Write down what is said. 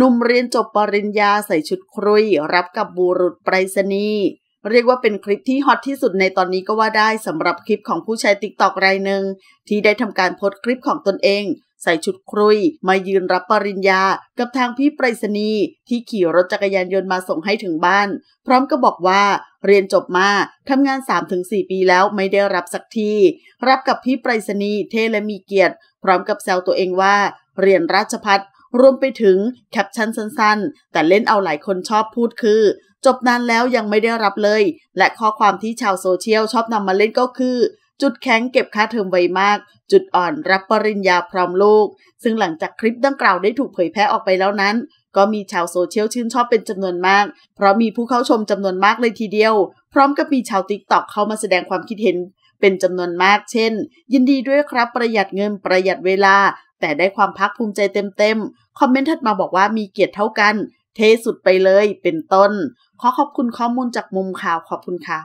หนุ่มเรียนจบปริญญาใส่ชุดครุยรับกับบูรุษไปรษณีย์เรียกว่าเป็นคลิปที่ฮอตที่สุดในตอนนี้ก็ว่าได้สำหรับคลิปของผู้ใช้ติ๊กตอกรายหนึ่งที่ได้ทำการโพสต์คลิปของตนเองใส่ชุดครุยมายืนรับปริญญา กับทางพี่ไปรษณีย์ที่ขี่รถจักรยานยนต์มาส่งให้ถึงบ้าน พร้อมก็บอกว่า เรียนจบมาทำงาน 3-4 ปีแล้วไม่ได้รับสักทีรับกับพี่ไปรษณีย์เทและมีเกียรติ พร้อมกับแซวตัวเองว่าเรียนราชพัฒรวมไปถึงแคปชั่นสั้น ๆ แต่เล่นเอาหลายคนชอบพูดคือ จบนานแล้วยังไม่ได้รับเลย และข้อความที่ชาวโซเชียลชอบนำมาเล่นก็คือ จุดแข็งเก็บค่าเทอมไวมาก จุดอ่อนรับปริญญาพร้อมลูก ซึ่งหลังจากคลิปดังกล่าวได้ถูกเผยแพร่ออกไปแล้วนั้น ก็มีชาวโซเชียลชื่นชอบเป็นจำนวนมาก เพราะมีผู้เข้าชมจำนวนมากเลยทีเดียวพร้อมกับมีชาวติ๊กต็อกเข้ามาแสดงความคิดเห็น เป็นจำนวนมากเช่น ยินดีด้วยครับประหยัดเงินประหยัดเวลาแต่ได้ความพักภูมิใจเต็มๆ คอมเมนต์ถัดมาบอกว่ามีเกียรติเท่ากัน เทสุดไปเลย เป็นต้น ขอขอบคุณข้อมูลจากมุมข่าวขอบคุณค่ะ